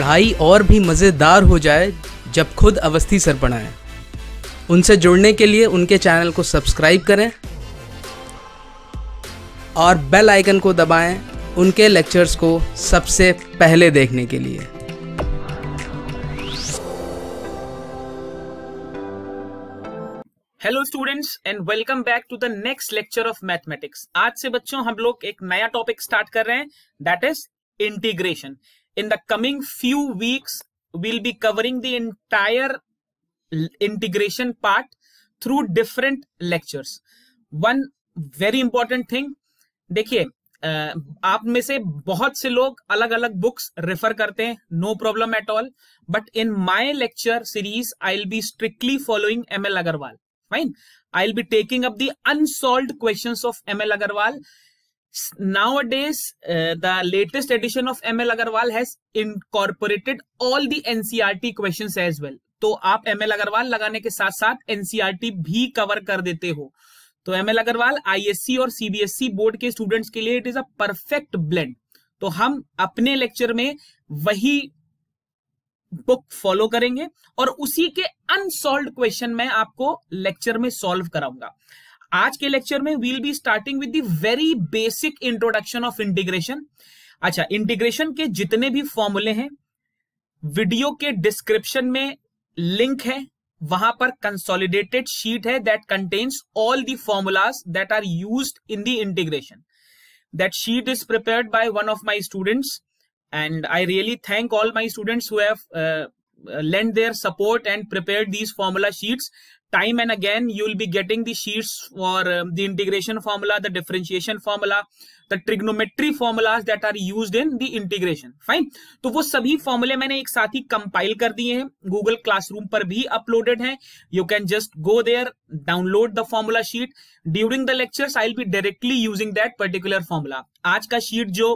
पढ़ाई और भी मज़ेदार हो जाए जब खुद अवस्थी सर पढ़ाएँ उनसे जुड़ने के लिए उनके चैनल को सब्सक्राइब करें और बेल आइकन को दबाएं उनके लेक्चर्स को सबसे पहले देखने के लिए hello students and welcome back to the next lecture of mathematics आज से बच्चों हम लोग एक नया टॉपिक स्टार्ट कर रहे हैं that is integration in the coming few weeks we'll be covering the entire integration part through different lectures one very important thing देखिए आप में से बहुत से लोग अलग अलग बुक्स रेफर करते हैं no problem at all but in my lecture series I will be strictly following M L Agarwal fine I will be taking up the unsolved questions of M L Agarwal nowadays uh, the latest edition of ml agarwal has incorporated all the ncrt e questions as well तो आप M L Agarwal लगाने के साथ साथ NCERT e भी cover कर देते हो तो एम एल अग्रवाल आईएससी और सीबीएसई बोर्ड के स्टूडेंट्स के लिए it is a perfect blend तो हम अपने लेक्चर में वही बुक फॉलो करेंगे और उसी के अनसॉल्व क्वेश्चन मैं आपको लेक्चर में सॉल्व कराऊंगा आज के लेक्चर में will be starting with the very basic introduction of integration अच्छा इंटीग्रेशन के जितने भी फॉर्मूले हैं वीडियो के डिस्क्रिप्शन में लिंक है वहां पर कंसोलिडेटेड शीट है that contains all the formulas that are use in the integration that sheet is prepared by one of my students and I really thank all my students who have uh, lent their support and prepared these time and again you will be getting the sheets for um, the integration formula the differentiation formula the trigonometry formulas that are used in the integration fine तो वो सभी फॉर्मूले मैंने एक साथ ही compile कर दिए हैं गूगल क्लासरूम पर भी अपलोडेड हैं you can just go there download the formula sheet during the lectures I will be directly using that particular formula आज का शीट जो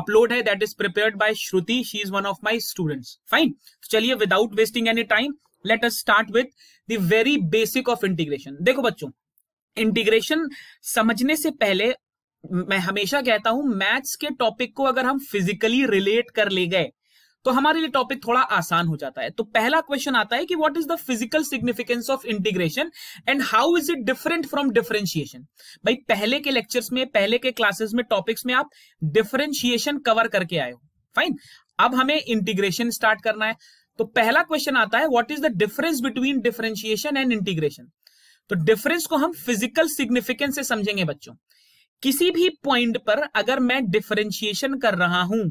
अपलोड है that is prepared by Shruti she is one of my students fine चलिए without wasting any time let us start with the very basic of integration देखो बच्चों integration समझने से पहले मैं हमेशा कहता हूं मैथ्स के टॉपिक को अगर हम फिजिकली रिलेट कर ले गए तो हमारे लिए टॉपिक थोड़ा आसान हो जाता है तो पहला क्वेश्चन आता है कि what is the physical significance of integration and how is it different from differentiation भाई पहले के लेक्चर्स में पहले के क्लासेस में टॉपिक्स में आप डिफरेंशिएशन कवर करके आए हो फाइन अब हमें इंटीग्रेशन स्टार्ट करना है तो पहला क्वेश्चन आता है what is the difference between differentiation and integration तो डिफरेंस को हम फिजिकल सिग्निफिकेंस से समझेंगे बच्चों किसी भी पॉइंट पर अगर मैं डिफरेंशिएशन कर रहा हूं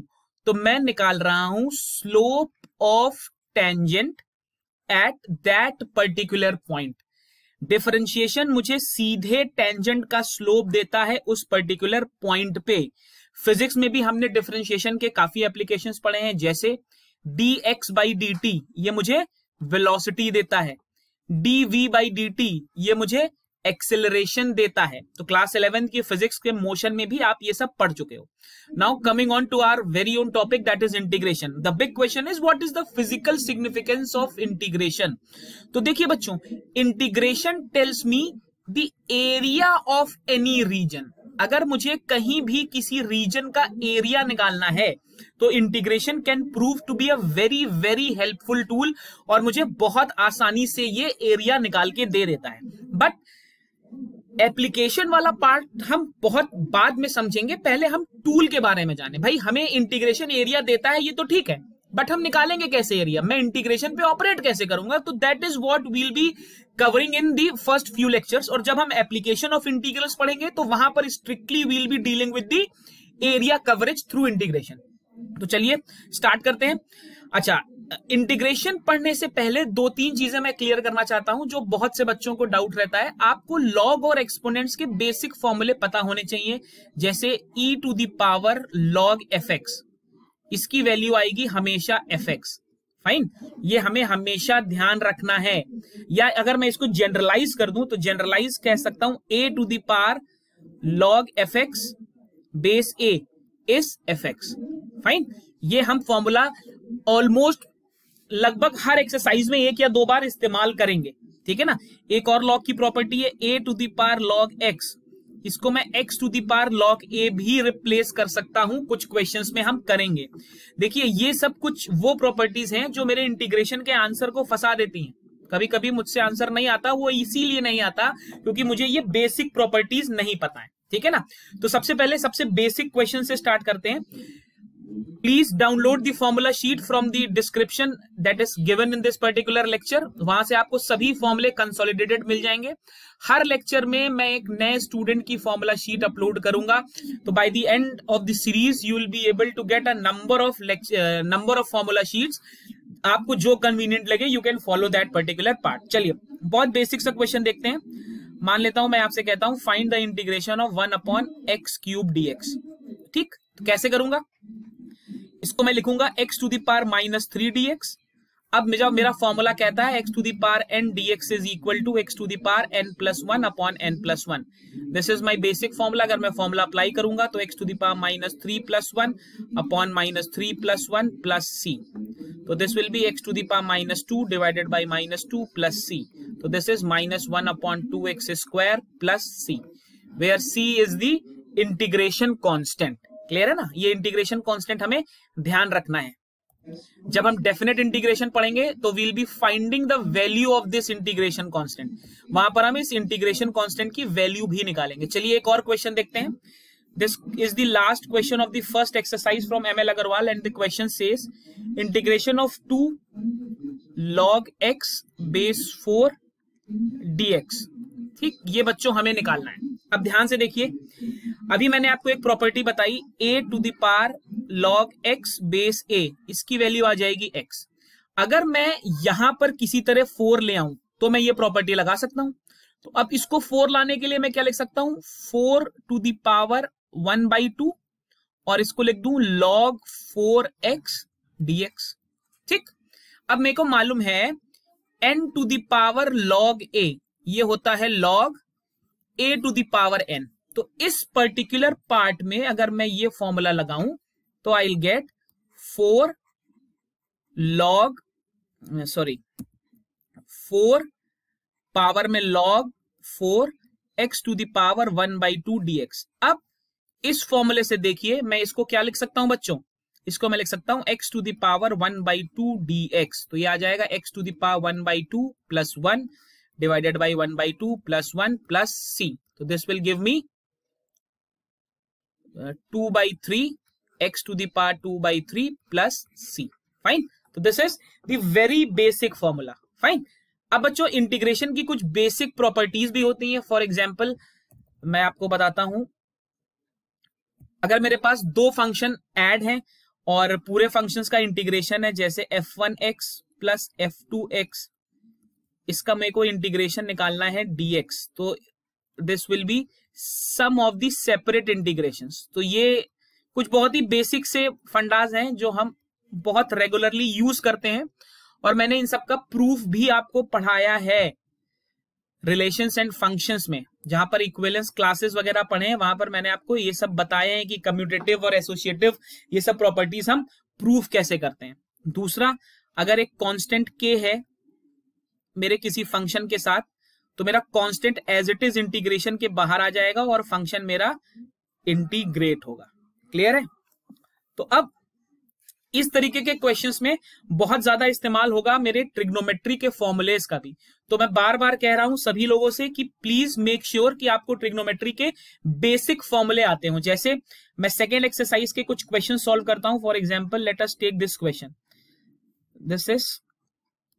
तो मैं निकाल रहा हूं slope of tangent at that particular point differentiation मुझे सीधे टेंजेंट का स्लोप देता है उस पर्टिकुलर पॉइंट पे फिजिक्स में भी हमने डिफरेंशिएशन के काफी एप्लीकेशंस पढ़े हैं जैसे d x by d t ये मुझे वेलोसिटी देता है d v by d t ये मुझे एक्सेलरेशन देता है तो क्लास इलेवेंथ की फिजिक्स के मोशन में भी आप ये सब पढ़ चुके हो now coming on to our very own topic that is integration the big question is what is the physical significance of integration तो देखिए बच्चों integration tells me the area of any reason अगर मुझे कहीं भी किसी रीजन का area निकालना है तो integration can prove to be a very very helpful tool और मुझे बहुत आसानी से ये एरिया निकाल के दे देता है बट एप्लीकेशन वाला पार्ट हम बहुत बाद में समझेंगे पहले हम टूल के बारे में जाने भाई हमें इंटीग्रेशन एरिया देता है ये तो ठीक है बट हम निकालेंगे कैसे एरिया मैं इंटीग्रेशन पे ऑपरेट कैसे करूंगा तो that is what will be covering in the first few lectures और जब हम एप्लीकेशन ऑफ इंटीग्रल्स पढ़ेंगे तो वहां पर strictly will be dealing with the area coverage through integration तो चलिए स्टार्ट करते हैं अच्छा इंटीग्रेशन पढ़ने से पहले दो तीन चीजें मैं क्लियर करना चाहता हूं जो बहुत से बच्चों को डाउट रहता है आपको लॉग और एक्सपोनेंट्स के बेसिक फॉर्मूले पता होने चाहिए जैसे e to the power log f x इसकी वैल्यू आएगी हमेशा एफ एक्स फाइन ये हमें हमेशा ध्यान रखना है या अगर मैं इसको जनरलाइज कर दूं तो जनरलाइज कह सकता हूं a to the power log f x base a इस एफ एक्स फाइन ये हम फॉर्मूला ऑलमोस्ट लगभग हर एक्सरसाइज में एक या दो बार इस्तेमाल करेंगे ठीक है ना एक और लॉग की प्रॉपर्टी है a to the power log x इसको मैं x to power log a भी रिप्लेस कर सकता हूं कुछ क्वेश्चंस में हम करेंगे देखिए ये सब कुछ वो प्रॉपर्टीज हैं जो मेरे इंटीग्रेशन के आंसर को फंसा देती हैं कभी कभी मुझसे आंसर नहीं आता वो इसीलिए नहीं आता क्योंकि मुझे ये बेसिक प्रॉपर्टीज नहीं पता है ठीक है ना तो सबसे पहले सबसे बेसिक क्वेश्चन से स्टार्ट करते हैं please download the formula sheet from the description that is given in this particular lecture वहां से आपको सभी फॉर्मूले कंसोलिडेटेड मिल जाएंगे हर लेक्चर में मैं एक नए स्टूडेंट की फॉर्मूला शीट अपलोड करूंगा तो by the end of the series you will be able to get a number of number of formula sheets आपको जो कन्वीनियंट लगे you can follow that particular part चलिए बहुत बेसिक सा question देखते हैं मान लेता हूं मैं आपसे कहता हूं find the integration of one upon x cube d x ठीक तो कैसे करूंगा इसको मैं लिखूंगा x to the power minus three d x अब जब मेरा फॉर्मूला कहता है x to the power n d x is equal to x to the power n plus one upon n plus one this is my basic formula अगर मैं formula apply करूंगा तो x to the power minus three plus one upon minus three plus one plus c तो this will be x to the power minus two divided by minus two plus c तो this is minus one upon two x square plus c where c is the integration constant clear है ना ये integration constant हमें ध्यान रखना है जब हम डेफिनेट इंटीग्रेशन पढ़ेंगे तो will be finding the value of this integration constant वहां पर हम इस इंटीग्रेशन कॉन्स्टेंट की वैल्यू भी निकालेंगे चलिए एक और क्वेश्चन देखते हैं this is the last question of the first exercise from ml agarwal and the question says integration of 2 log x base 4 dx ठीक ये बच्चों हमें निकालना है अब ध्यान से देखिए अभी मैंने आपको एक प्रॉपर्टी बताई a to the power log x base a इसकी वैल्यू आ जाएगी एक्स अगर मैं यहां पर किसी तरह फोर ले आऊं तो मैं ये प्रॉपर्टी लगा सकता हूं तो अब इसको फोर लाने के लिए मैं क्या लिख सकता हूं four to the power one by two और इसको लिख दू लॉग फोर एक्स एक्स ठीक अब मेरे को मालूम है n to the power log a ये होता है log a to the power n तो इस पर्टिकुलर पार्ट में अगर मैं ये फॉर्मूला लगाऊं तो I get four log sorry four power में log four x to the power one by two d x अब इस फॉर्मूले से देखिए मैं इसको क्या लिख सकता हूं बच्चों इसको मैं लिख सकता हूं x to the power one by two d x तो ये आ जाएगा x to the power one by two plus one divided by one by two plus one plus c तो this will give me two by three x to the power two by three plus c fine तो this is very basic formula fine अब बच्चों integration की कुछ basic properties भी होती हैं for example मैं आपको बताता हूं अगर मेरे पास दो फंक्शन ऐड हैं और पूरे फंक्शंस का इंटीग्रेशन है जैसे f one x plus f two x इसका मेरे को इंटीग्रेशन निकालना है डी एक्स तो this will be sum of the separate integration तो ये कुछ बहुत ही बेसिक से फंडाज हैं जो हम बहुत रेगुलरली यूज करते हैं और मैंने इन सब का प्रूफ भी आपको पढ़ाया है रिलेशन एंड फंक्शंस में जहां पर इक्वेलेंस क्लासेस वगैरह पढ़े हैं वहां पर मैंने आपको ये सब बताया है कि कम्यूटेटिव और एसोसिएटिव ये सब प्रॉपर्टीज हम प्रूफ कैसे करते हैं दूसरा अगर एक कांस्टेंट के है मेरे किसी फंक्शन के साथ तो मेरा constant as it is integration के बाहर आ जाएगा और फंक्शन मेरा इंटीग्रेट होगा क्लियर है तो अब इस तरीके के क्वेश्चंस में बहुत ज्यादा इस्तेमाल होगा मेरे ट्रिग्नोमेट्री के फॉर्मुलेस का भी तो मैं बार बार कह रहा हूं सभी लोगों से कि प्लीज मेक श्योर कि आपको ट्रिग्नोमेट्री के बेसिक फॉर्मुले आते हो जैसे मैं सेकेंड एक्सरसाइज के कुछ क्वेश्चन सोल्व करता हूं for example let us take this question this is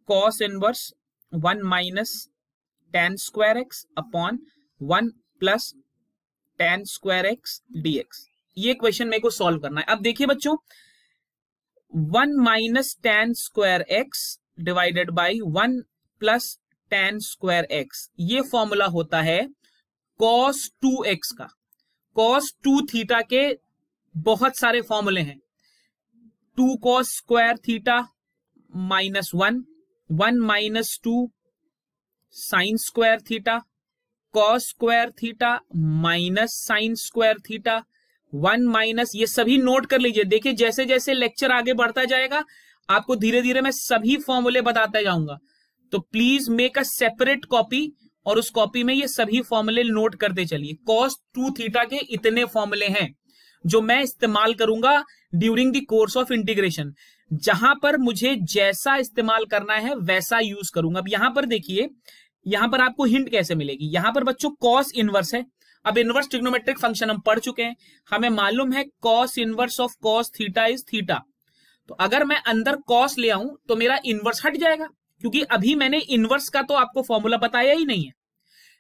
cos inverse one minus tan square x upon one plus tan square x d x ये क्वेश्चन मेरे को सॉल्व करना है अब देखिए बच्चों one minus tan square x divided by one plus tan square x ये formula होता है कॉस टू एक्स का कॉस टू थीटा के बहुत सारे फॉर्मूले हैं two cos square theta minus one one minus two sine square theta cos square theta minus sine square theta one minus ये सभी नोट कर लीजिए देखिए जैसे जैसे लेक्चर आगे बढ़ता जाएगा आपको धीरे धीरे मैं सभी फॉर्मूले बताता जाऊंगा तो please make a separate copy और उस कॉपी में ये सभी फॉर्मूले नोट करते चलिए कॉस टू थीटा के इतने फॉर्मूले हैं जो मैं इस्तेमाल करूंगा during the course of integration जहां पर मुझे जैसा इस्तेमाल करना है वैसा यूज करूंगा अब यहां पर देखिए यहां पर आपको हिंट कैसे मिलेगी यहां पर बच्चों कॉस इनवर्स है अब इनवर्स ट्रिग्नोमेट्रिक फंक्शन हम पढ़ चुके हैं हमें मालूम है cos inverse of cos theta is theta तो अगर मैं अंदर कॉस ले आऊं तो मेरा इनवर्स हट जाएगा क्योंकि अभी मैंने इनवर्स का तो आपको फॉर्मूला बताया ही नहीं है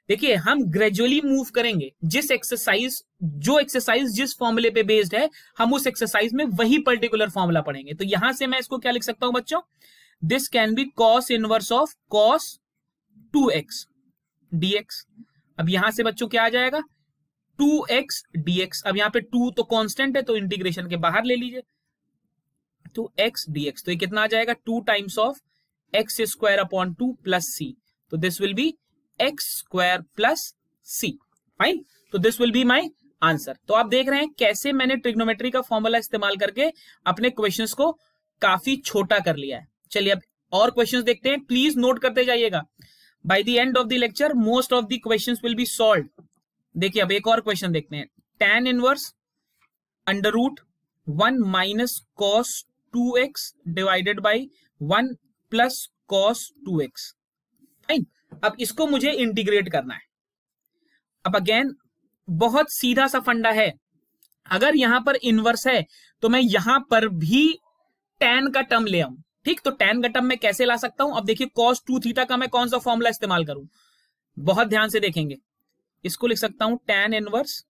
देखिए हम ग्रेजुअली मूव करेंगे जिस एक्सरसाइज जो एक्सरसाइज जिस फॉर्मूले पे बेस्ड है हम उस एक्सरसाइज में वही पर्टिकुलर फॉर्मूला पढ़ेंगे तो यहां से मैं इसको क्या लिख सकता हूं बच्चों this can be cos inverse of cos two x d x अब यहां से बच्चों क्या आ जाएगा टू एक्स डीएक्स अब यहां पे टू तो कांस्टेंट है तो इंटीग्रेशन के बाहर ले लीजिए टू एक्स डीएक्स तो ये कितना आ जाएगा two times of x square upon two plus c तो this will be x square plus c fine तो this will be my answer तो आप देख रहे हैं कैसे मैंने ट्रिग्नोमेट्री का फॉर्मूला इस्तेमाल करके अपने क्वेश्चन को काफी छोटा कर लिया है चलिए अब और क्वेश्चन देखते हैं प्लीज नोट करते जाइएगा by the end of the lecture most of the question will be solve देखिए अब एक और क्वेश्चन देखते हैं tan inverse under root one minus cos two x divided by one plus cos two x fine अब इसको मुझे integrate करना है अब अगेन बहुत सीधा सा फंडा है अगर यहां पर इनवर्स है तो मैं यहां पर भी टेन का टर्म ले आऊं ठीक तो टेन का टर्म मैं कैसे ला सकता हूं अब देखिए कॉस टू थीटा का मैं कौन सा फॉर्मूला इस्तेमाल करूं बहुत ध्यान से देखेंगे इसको लिख सकता हूं tan inverse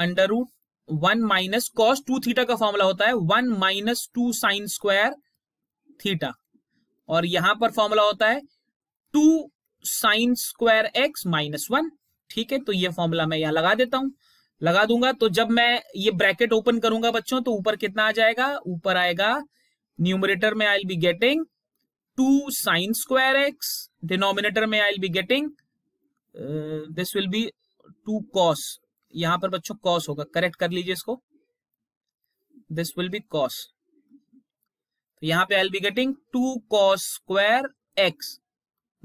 under root one minus cos two theta का फॉर्मूला होता है one minus two sine square theta और यहां पर फॉर्मूला होता है two sine square x minus one ठीक है तो ये फॉर्मूला मैं यहां लगा देता हूं लगा दूंगा तो जब मैं ये ब्रैकेट ओपन करूंगा बच्चों तो ऊपर कितना आ जाएगा ऊपर आएगा न्यूमरेटर में I be getting two sine square x denominator में I be getting this will be two cos यहां पर बच्चों कॉस होगा करेक्ट कर लीजिए इसको दिस विल बी कॉस यहां पे I be getting two cos square x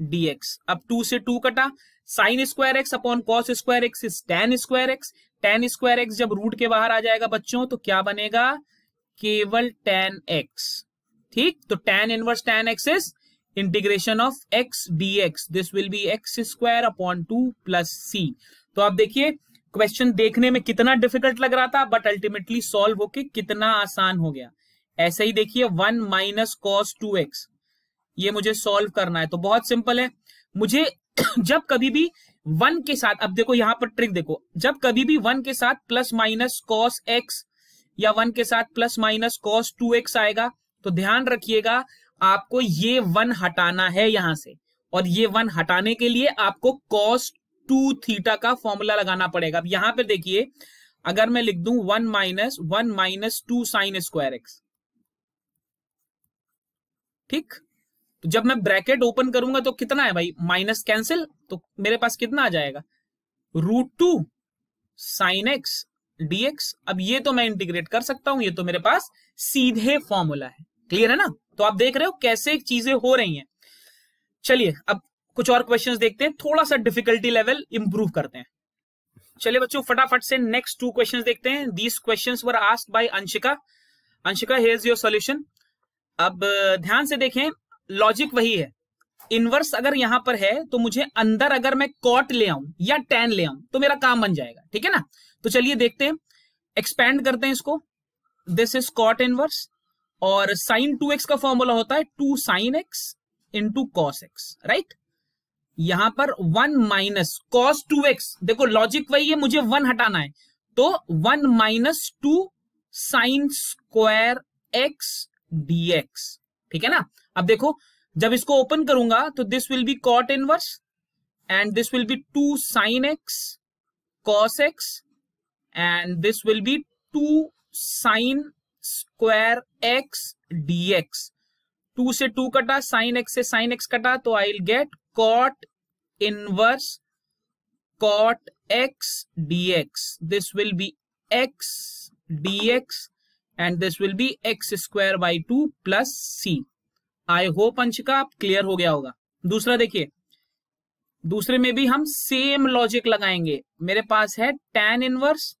d x अब टू से टू कटा sine square x upon cos square x is tan square x tan square x जब रूट के बाहर आ जाएगा बच्चों तो क्या बनेगा केवल टेन एक्स ठीक तो tan inverse tan x is integration of x d x this will be x square upon two plus c तो आप देखिए क्वेश्चन देखने में कितना डिफिकल्ट लग रहा था बट अल्टीमेटली सॉल्व होके कितना आसान हो गया ऐसे ही देखिए one minus cos two x ये मुझे सॉल्व करना है तो बहुत सिंपल है मुझे जब कभी भी वन के साथ अब देखो यहां पर ट्रिक देखो जब कभी भी वन के साथ प्लस माइनस कॉस एक्स या वन के साथ plus minus cos two x आएगा तो ध्यान रखिएगा आपको ये वन हटाना है यहां से और ये वन हटाने के लिए आपको कॉस टू थीटा का फॉर्मूला लगाना पड़ेगा अब यहां पर देखिए अगर मैं लिख दू one minus one minus two sine square x ठीक जब मैं ब्रैकेट ओपन करूंगा तो कितना है भाई माइनस कैंसिल तो मेरे पास कितना आ जाएगा root two sine x d x अब ये तो मैं इंटीग्रेट कर सकता हूं ये तो मेरे पास सीधे फॉर्मूला है क्लियर है ना तो आप देख रहे हो कैसे चीजें हो रही हैं चलिए अब कुछ और क्वेश्चन देखते हैं थोड़ा सा डिफिकल्टी लेवल इंप्रूव करते हैं चलिए बच्चों फटाफट से नेक्स्ट टू क्वेश्चन देखते हैं these question were asked by Anshika Anshika has your solution अब ध्यान से देखें लॉजिक वही है इनवर्स अगर यहां पर है तो मुझे अंदर अगर मैं कॉट ले आऊं या टेन ले आऊं तो मेरा काम बन जाएगा ठीक है ना तो चलिए देखते हैं एक्सपेंड करते हैं इसको दिस इज कॉट इनवर्स और साइन टू एक्स का फॉर्मूला होता है two sine x in two cos x right यहां पर one minus cos two x देखो लॉजिक वही है मुझे वन हटाना है तो one minus two sine square x d x ठीक है ना अब देखो जब इसको ओपन करूंगा तो this will be cot inverse and this will be two sine x cos x and this will be two sine square x d x two से टू कटा साइन एक्स से साइन एक्स कटा तो I will get cot inverse cot x d x this will be x d x and this will be x square by two plus c I hope Anshika आप clear हो गया होगा दूसरा देखिए दूसरे में भी हम सेम लॉजिक लगाएंगे मेरे पास है tan inverse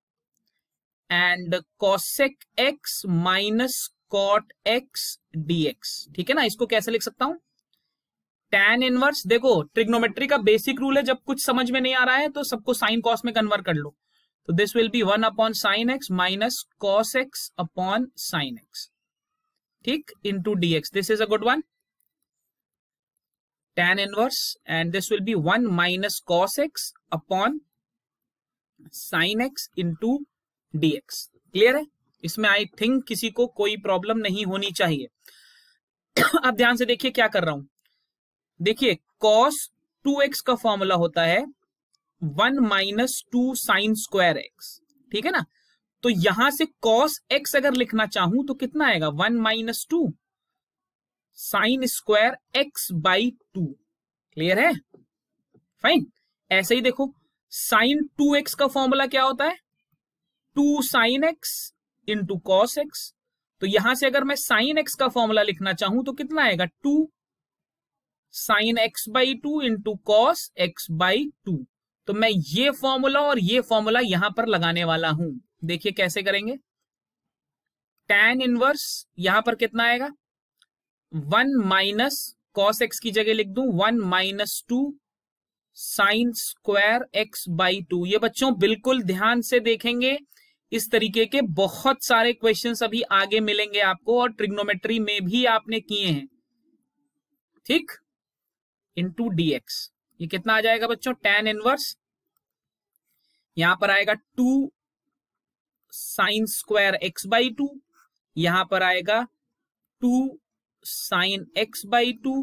and cosec x minus cot x d x ठीक है ना इसको कैसे लिख सकता हूं टेन इनवर्स देखो ट्रिग्नोमेट्री का बेसिक रूल है जब कुछ समझ में नहीं आ रहा है तो सबको साइन कॉस में कन्वर्ट कर लो तो this will be one upon sine x minus cos x upon sine x ठीक into dx this is a good one tan inverse and this will be one minus cos x upon sin x into dx clear है इसमें I think किसी को कोई problem नहीं होनी चाहिए अब ध्यान से देखिए क्या कर रहा हूं देखिए कॉस टू एक्स का फॉर्मूला होता है one minus two sine square x ठीक है ना तो यहां से कॉस एक्स अगर लिखना चाहूं तो कितना आएगा one minus two sine square x by two clear है फाइन ऐसे ही देखो साइन टू एक्स का फॉर्मूला क्या होता है two sine x into cos x तो यहां से अगर मैं साइन एक्स का फॉर्मूला लिखना चाहूं तो कितना आएगा two sine x by two into cos x by two तो मैं ये फॉर्मूला और ये फॉर्मूला यहां पर लगाने वाला हूं देखिए कैसे करेंगे टेन इनवर्स यहां पर कितना आएगा वन माइनस कॉस एक्स की जगह लिख दू one minus two sine square x by two ये बच्चों बिल्कुल ध्यान से देखेंगे इस तरीके के बहुत सारे क्वेश्चन अभी आगे मिलेंगे आपको और ट्रिग्नोमेट्री में भी आपने किए हैं ठीक इंटू डीएक्स ये कितना आ जाएगा बच्चों टेन इनवर्स यहां पर आएगा two sine square x by two यहां पर आएगा two sine x by two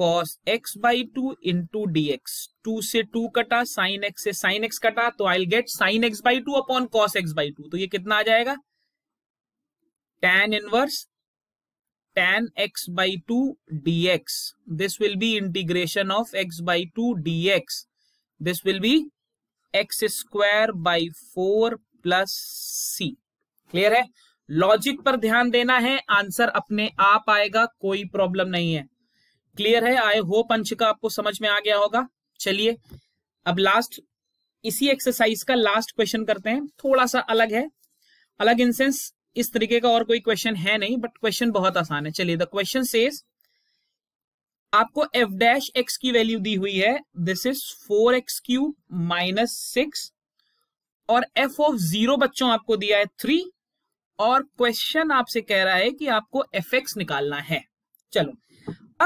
cos x by two into d x two से टू कटा साइन एक्स से साइन एक्स कटा तो I get sine x by two upon cos x by two तो ये कितना आ जाएगा tan inverse by two d x this will be integration of x by two d x this will be x square by four plus c clear है logic पर ध्यान देना है आंसर अपने आप आएगा कोई प्रॉब्लम नहीं है क्लियर है आई होप अंश का आपको समझ में आ गया होगा चलिए अब लास्ट इसी एक्सरसाइज का लास्ट क्वेश्चन करते हैं थोड़ा सा अलग है अलग इन सेंस इस तरीके का और कोई क्वेश्चन है नहीं बट क्वेश्चन बहुत आसान है चलिए द क्वेश्चन सेज आपको एफ डैश एक्स की वैल्यू दी हुई है this is four x cube minus six और एफ ऑफ जीरो बच्चों आपको दिया है थ्री और क्वेश्चन आपसे कह रहा है कि आपको एफ एक्स निकालना है चलो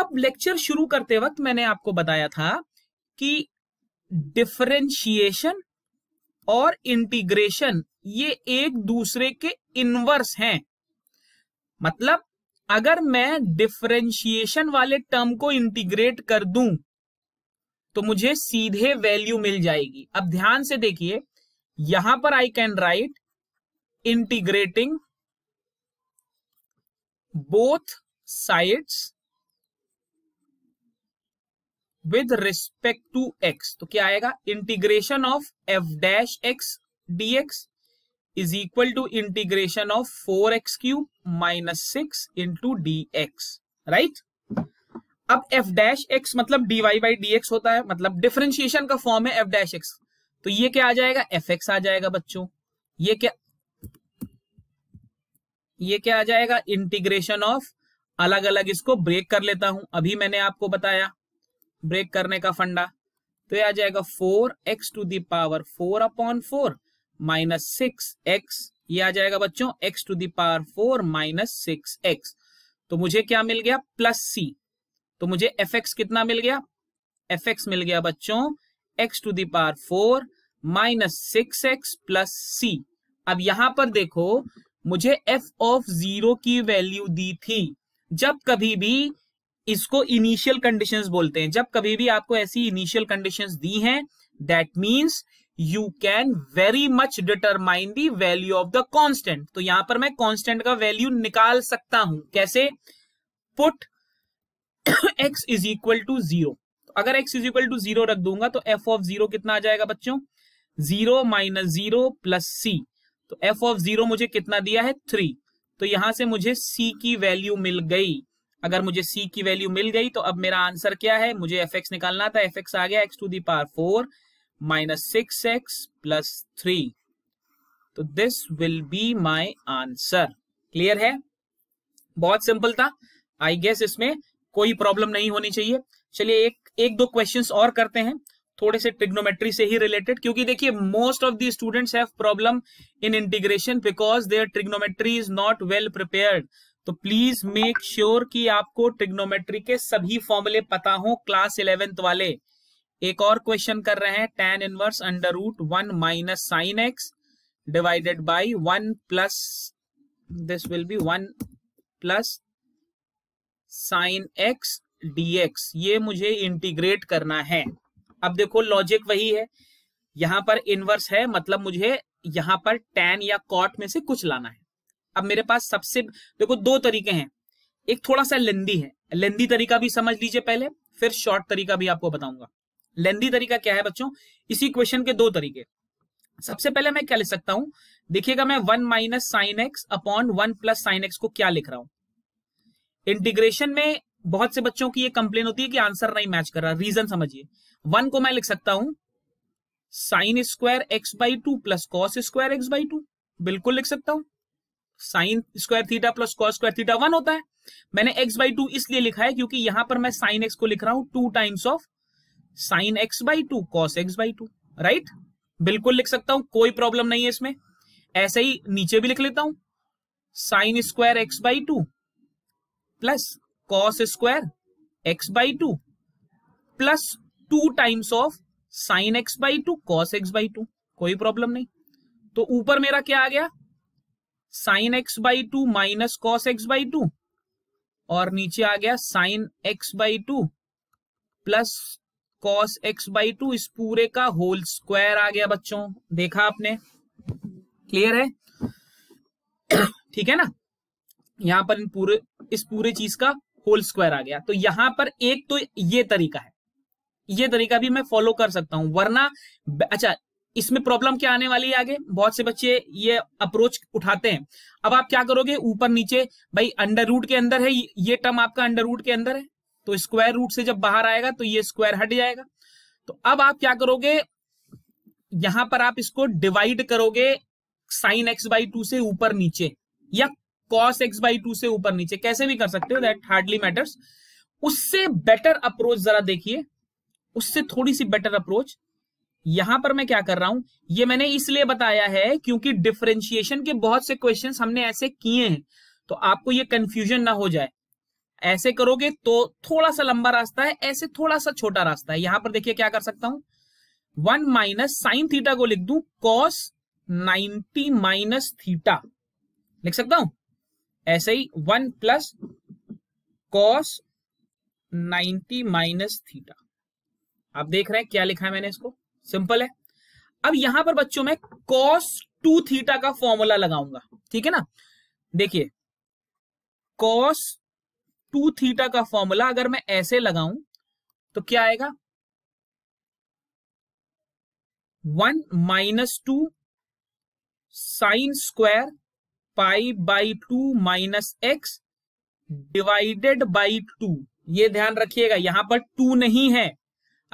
अब लेक्चर शुरू करते वक्त मैंने आपको बताया था कि डिफरेंशिएशन और इंटीग्रेशन ये एक दूसरे के इनवर्स हैं मतलब अगर मैं डिफरेंशिएशन वाले टर्म को इंटीग्रेट कर दूं तो मुझे सीधे वैल्यू मिल जाएगी अब ध्यान से देखिए यहां पर I can write integrating both sides with respect to x तो क्या आएगा integration of f dash x d x is equal to integration of four x cube minus six into d x right अब f dash x मतलब d y by d x होता है मतलब differentiation का form है एफ डैश एक्स तो ये क्या आ जाएगा एफ एक्स आ जाएगा बच्चों ये क्या ये क्या आ जाएगा इंटीग्रेशन ऑफ अलग अलग इसको ब्रेक कर लेता हूं अभी मैंने आपको बताया ब्रेक करने का फंडा तो ये आ जाएगा four x to the power four upon four minus six x ये आ जाएगा बच्चों x to the power four minus six x तो मुझे क्या मिल गया प्लस सी तो मुझे एफ एक्स कितना मिल गया एफ एक्स मिल गया बच्चों x to the power four minus six x plus c अब यहां पर देखो मुझे एफ ऑफ जीरो की वैल्यू दी थी जब कभी भी इसको इनिशियल कंडीशंस बोलते हैं जब कभी भी आपको ऐसी इनिशियल कंडीशंस दी हैं that means you can very much determine the value of the constant तो यहां पर मैं कांस्टेंट का वैल्यू निकाल सकता हूं कैसे put x is equal to zero अगर x is equal to zero रख दूंगा तो एफ ऑफ जीरो कितना आ जाएगा बच्चों zero minus zero plus c तो एफ ऑफ जीरो मुझे कितना दिया है थ्री तो यहां से मुझे c की वैल्यू मिल गई अगर मुझे c की वैल्यू मिल गई तो अब मेरा आंसर क्या है मुझे एफ एक्स निकालना था एफ एक्स आ गया x to the the power four minus six x plus three तो this will be my answer clear है बहुत सिंपल था आई गेस इसमें कोई प्रॉब्लम नहीं होनी चाहिए चलिए एक एक दो क्वेश्चंस और करते हैं थोड़े से ट्रिग्नोमेट्री से ही रिलेटेड क्योंकि देखिए most of the students have problem in integration because their trigonometry is not well prepared तो प्लीज मेक श्योर कि आपको ट्रिग्नोमेट्री के सभी फॉर्मूले पता हो क्लास इलेवेंथ वाले एक और क्वेश्चन कर रहे हैं tan inverse under root one minus sine x divided by one plus this will be one plus sine x dx ये मुझे इंटीग्रेट करना है अब देखो लॉजिक वही है यहां पर इनवर्स है मतलब मुझे यहां पर टैन या कॉट में से कुछ लाना है अब मेरे पास सबसे देखो दो तरीके हैं एक थोड़ा सा लेंदी है लेंदी तरीका भी समझ लीजिए पहले फिर शॉर्ट तरीका भी आपको बताऊंगा लेंदी तरीका क्या है बच्चों इसी क्वेश्चन के दो तरीके सबसे पहले मैं क्या लिख सकता हूं देखिएगा मैं one minus sine x upon one plus sine x को क्या लिख रहा हूं इंटीग्रेशन में बहुत से बच्चों की ये कंप्लेन होती है कि आंसर नहीं मैच कर रहा रीजन समझिए वन को मैं लिख सकता हूं sine square x by two plus cos square x by two बिल्कुल लिख सकता हूं sine square theta plus cos square theta one होता है मैंने एक्स बाई टू इसलिए लिखा है क्योंकि यहां पर मैं साइन एक्स को लिख रहा हूं two times of sine x by two cos x by two right बिल्कुल लिख सकता हूं कोई प्रॉब्लम नहीं है इसमें ऐसे ही नीचे भी लिख लेता हूं sine square x by two plus cos square x by two plus two times of sine x by two cos x by two कोई प्रॉब्लम नहीं तो ऊपर मेरा क्या आ गया sine x by two minus cos x by two और नीचे आ गया sine x by two plus cos x by two इस पूरे का होल स्क्वायर आ गया बच्चों देखा आपने क्लियर है ठीक है ना यहां पर इन पूरे इस पूरे चीज का होल स्क्वायर आ गया तो यहां पर एक तो ये तरीका है ये तरीका भी मैं फॉलो कर सकता हूं वरना अच्छा इसमें प्रॉब्लम क्या आने वाली है आगे बहुत से बच्चे ये अप्रोच उठाते हैं अब आप क्या करोगे ऊपर नीचे भाई अंडर रूट के अंदर है ये टर्म आपका अंडर रूट के अंदर है तो स्क्वायर रूट से जब बाहर आएगा तो ये स्क्वायर हट जाएगा तो अब आप क्या करोगे यहां पर आप इसको डिवाइड करोगे साइन एक्स बाई टू से ऊपर नीचे या कॉस एक्स बाई टू से ऊपर नीचे कैसे भी कर सकते हो दैट हार्डली मैटर्स उससे बेटर अप्रोच जरा देखिए उससे थोड़ी सी बेटर अप्रोच यहां पर मैं क्या कर रहा हूं ये मैंने इसलिए बताया है क्योंकि डिफरेंशिएशन के बहुत से क्वेश्चंस हमने ऐसे किए हैं तो आपको ये कंफ्यूजन ना हो जाए ऐसे करोगे तो थोड़ा सा लंबा रास्ता है ऐसे थोड़ा सा छोटा रास्ता है यहां पर देखिए क्या कर सकता हूं वन माइनस साइन थीटा को लिख दू कॉस नाइनटी माइनस थीटा लिख सकता हूं ऐसे ही one plus cos ninety minus theta आप देख रहे हैं क्या लिखा है मैंने इसको सिंपल है अब यहां पर बच्चों में कॉस टू थीटा का फॉर्मूला लगाऊंगा ठीक है ना देखिए कॉस टू थीटा का फॉर्मूला अगर मैं ऐसे लगाऊं तो क्या आएगा one minus two sine square pi by two minus x divided by two ये ध्यान रखिएगा यहां पर टू नहीं है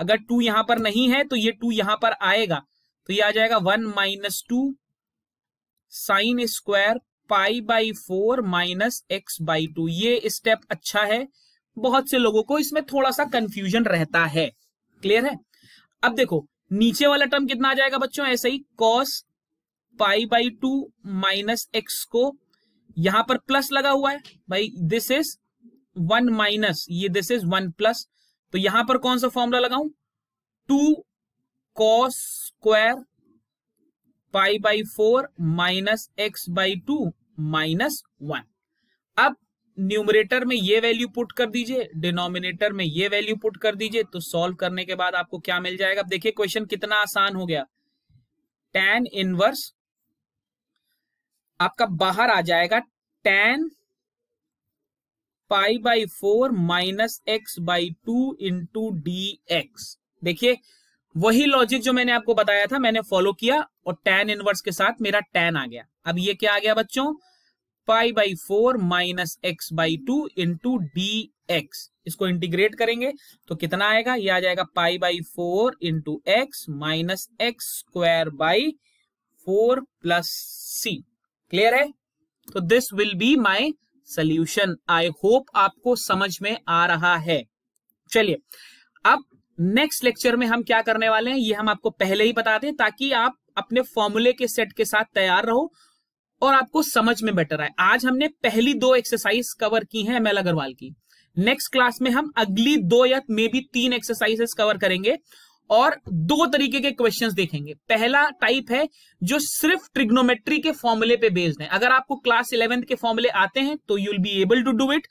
अगर टू यहां पर नहीं है तो ये टू यहां पर आएगा तो ये आ जाएगा one minus two sine square pi by four minus x by two ये स्टेप अच्छा है बहुत से लोगों को इसमें थोड़ा सा कंफ्यूजन रहता है क्लियर है अब देखो नीचे वाला टर्म कितना आ जाएगा बच्चों ऐसे ही cos pi by two minus x को यहां पर प्लस लगा हुआ है भाई दिस इज वन माइनस ये दिस इज वन प्लस तो यहां पर कौन सा फॉर्मूला लगाऊं two cos square pi by four minus x by two minus one अब न्यूमरेटर में ये वैल्यू पुट कर दीजिए डिनोमिनेटर में ये वैल्यू पुट कर दीजिए तो सॉल्व करने के बाद आपको क्या मिल जाएगा अब देखिए क्वेश्चन कितना आसान हो गया टेन इनवर्स आपका बाहर आ जाएगा tan pi by four minus x by two into d x देखिए वही लॉजिक जो मैंने आपको बताया था मैंने फॉलो किया और टेन इनवर्स के साथ मेरा टेन आ गया अब ये क्या आ गया बच्चों pi by four minus x by two into d x इसको इंटीग्रेट करेंगे तो कितना आएगा ये आ जाएगा pi by four into x minus x square by four plus c clear है तो this will be my solution I hope आपको समझ में आ रहा है चलिए अब नेक्स्ट लेक्चर में हम क्या करने वाले हैं ये हम आपको पहले ही बता दें ताकि आप अपने फॉर्मूले के सेट के साथ तैयार रहो और आपको समझ में बेटर आए आज हमने पहली दो एक्सरसाइज कवर की हैं एमएल अग्रवाल की नेक्स्ट क्लास में हम अगली दो या मे बी तीन एक्सरसाइजेस कवर करेंगे और दो तरीके के क्वेश्चंस देखेंगे पहला टाइप है जो सिर्फ ट्रिग्नोमेट्री के फॉर्मूले पे बेस्ड है अगर आपको क्लास इलेवेंथ के फॉर्मूले आते हैं तो you'll be able to do it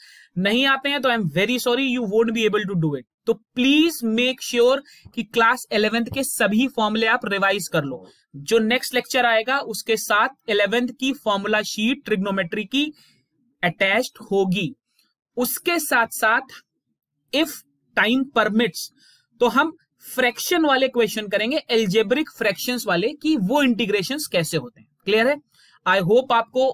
नहीं आते हैं तो I am very sorry you won't be able to do it तो प्लीज मेक श्योर कि क्लास इलेवेंथ के सभी फॉर्मूले आप रिवाइज कर लो जो नेक्स्ट लेक्चर आएगा उसके साथ इलेवेंथ की फॉर्मूला शीट ट्रिग्नोमेट्री की अटैच होगी उसके साथ साथ इफ टाइम परमिट्स तो हम फ्रैक्शन वाले क्वेश्चन करेंगे एल्जेब्रिक फ्रैक्शंस वाले कि वो इंटीग्रेशन कैसे होते हैं क्लियर है आई होप आपको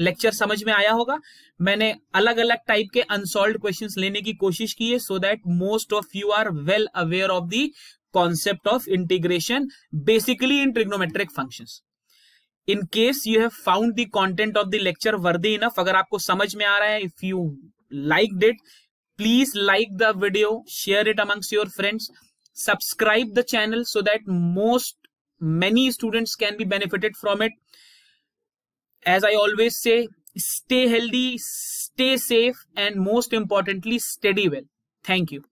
लेक्चर समझ में आया होगा मैंने अलग अलग टाइप के अनसॉल्व क्वेश्चंस लेने की कोशिश की है so that most of you are well aware of the concept of integration basically in trigonometric function in case you have found the content of the lecture worthy enough अगर आपको समझ में आ रहा है if you like it please like the video share it amongst your friends subscribe the channel so that most many students can be benefited from it as i always say stay healthy stay safe and most importantly study well thank you